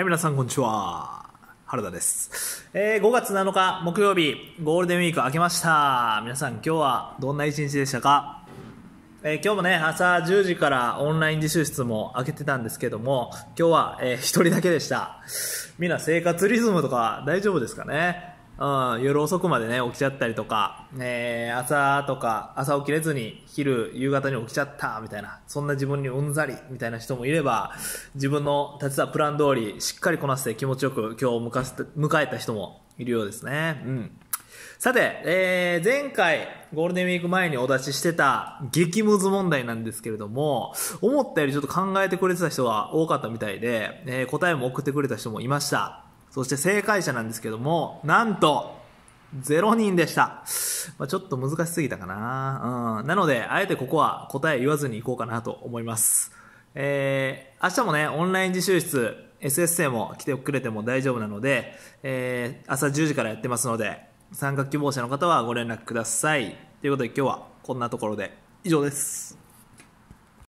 はい、皆さん、こんにちは。原田です。えー、5月7日木曜日、ゴールデンウィーク明けました。皆さん、今日はどんな一日でしたかえー、今日もね、朝10時からオンライン自習室も開けてたんですけども、今日は、えー、一人だけでした。みんな生活リズムとか大丈夫ですかねうん、夜遅くまでね、起きちゃったりとか、えー、朝とか、朝起きれずに、昼、夕方に起きちゃった、みたいな、そんな自分にうんざり、みたいな人もいれば、自分の立てたプラン通り、しっかりこなして気持ちよく今日を迎えた人もいるようですね。うん。さて、えー、前回、ゴールデンウィーク前にお出ししてた激ムズ問題なんですけれども、思ったよりちょっと考えてくれてた人が多かったみたいで、えー、答えも送ってくれた人もいました。そして正解者なんですけども、なんと、0人でした。まあ、ちょっと難しすぎたかな。うん。なので、あえてここは答え言わずにいこうかなと思います。えー、明日もね、オンライン自習室、SSA も来てくれても大丈夫なので、えー、朝10時からやってますので、参加希望者の方はご連絡ください。ということで今日はこんなところで以上です。